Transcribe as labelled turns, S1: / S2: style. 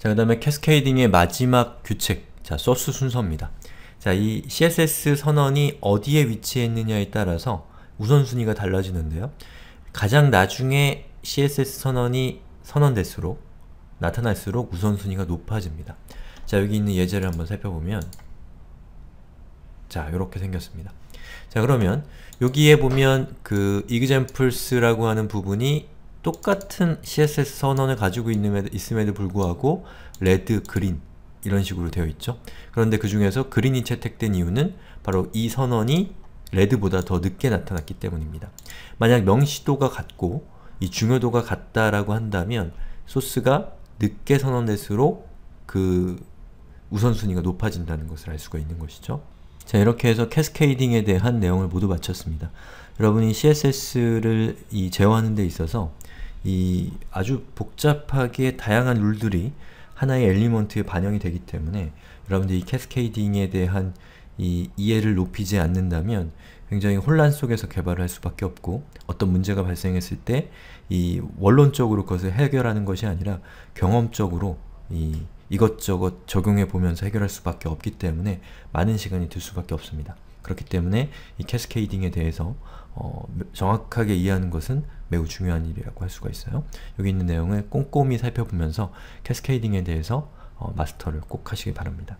S1: 자, 그 다음에 캐스케이딩의 마지막 규칙, 자, 소스 순서입니다. 자, 이 CSS 선언이 어디에 위치해 있느냐에 따라서 우선순위가 달라지는데요. 가장 나중에 CSS 선언이 선언될수록, 나타날수록 우선순위가 높아집니다. 자, 여기 있는 예제를 한번 살펴보면 자, 요렇게 생겼습니다. 자, 그러면 여기에 보면 그 examples라고 하는 부분이 똑같은 CSS 선언을 가지고 있음에도 불구하고 레드, 그린 이런 식으로 되어 있죠. 그런데 그 중에서 그린이 채택된 이유는 바로 이 선언이 레드보다 더 늦게 나타났기 때문입니다. 만약 명시도가 같고 이 중요도가 같다라고 한다면 소스가 늦게 선언될수록 그 우선순위가 높아진다는 것을 알 수가 있는 것이죠. 자 이렇게 해서 캐스케이딩에 대한 내용을 모두 마쳤습니다. 여러분이 CSS를 이 제어하는 데 있어서 이 아주 복잡하게 다양한 룰들이 하나의 엘리먼트에 반영이 되기 때문에 여러분들 이 캐스케이딩에 대한 이 이해를 높이지 않는다면 굉장히 혼란 속에서 개발을 할 수밖에 없고 어떤 문제가 발생했을 때 이 원론적으로 그것을 해결하는 것이 아니라 경험적으로 이 이것저것 적용해 보면서 해결할 수밖에 없기 때문에 많은 시간이 들 수밖에 없습니다. 그렇기 때문에 이 캐스케이딩에 대해서 어, 정확하게 이해하는 것은 매우 중요한 일이라고 할 수가 있어요. 여기 있는 내용을 꼼꼼히 살펴보면서 캐스케이딩에 대해서 어, 마스터를 꼭 하시기 바랍니다.